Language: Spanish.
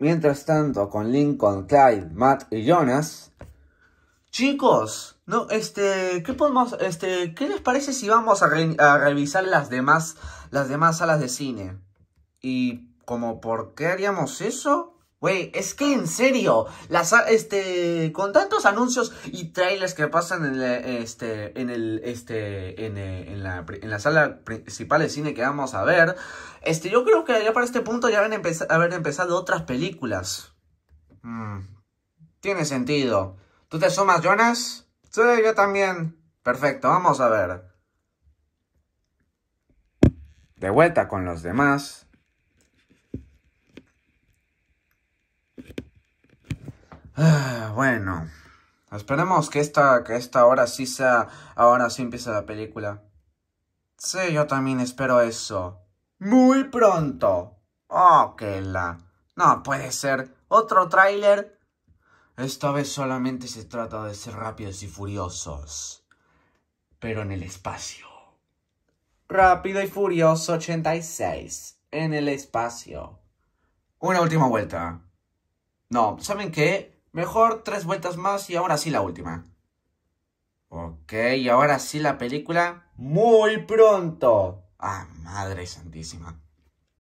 Mientras tanto, con Lincoln, Clyde, Matt y Jonas. Chicos, no, este, ¿qué podemos, este, qué les parece si vamos a, revisar las demás, las demás salas de cine? Y como, ¿por qué haríamos eso? Güey, es que en serio, las, este, con tantos anuncios y trailers que pasan en la, este, en el, este, en, eh, la, sala principal de cine que vamos a ver, este, yo creo que ya para este punto ya a haber empezado otras películas. Mm, tiene sentido. ¿Tú te sumas, Jonas? Sí, yo también. Perfecto, vamos a ver. De vuelta con los demás, Ah, bueno, esperemos que esta, que esta hora sí sea, ahora sí empieza la película. Sí, yo también espero eso. Muy pronto. Oh, la... No puede ser. ¿Otro tráiler? Esta vez solamente se trata de ser rápidos y furiosos. Pero en el espacio. Rápido y furioso 86. En el espacio. Una última vuelta. No, ¿saben qué? Mejor tres vueltas más y ahora sí la última. Ok, y ahora sí la película muy pronto. Ah, madre santísima.